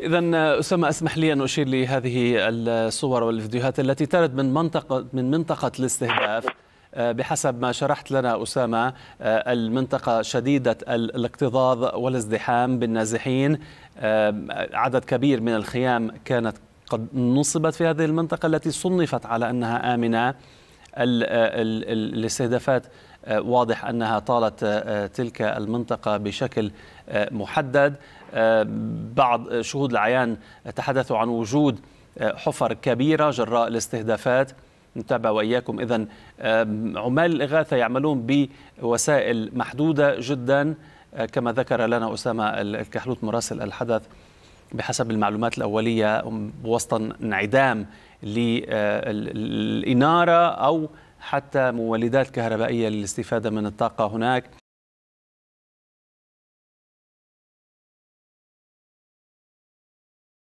إذا أسامة اسمح لي أن أشير لهذه الصور والفيديوهات التي ترد من منطقة من منطقة الاستهداف آه، بحسب ما شرحت لنا أسامة آه، المنطقة شديدة الاكتظاظ والازدحام بالنازحين آه، عدد كبير من الخيام كانت قد نصبت في هذه المنطقة التي صنفت على أنها آمنة آه، الاستهدافات آه، واضح انها طالت آه، تلك المنطقه بشكل محدد بعض شهود العيان تحدثوا عن وجود حفر كبيره جراء الاستهدافات نتابع واياكم اذا عمال الاغاثه يعملون بوسائل محدوده جدا كما ذكر لنا اسامه الكحلوت مراسل الحدث بحسب المعلومات الأولية وسط انعدام للإنارة أو حتى مولدات كهربائية للاستفادة من الطاقة هناك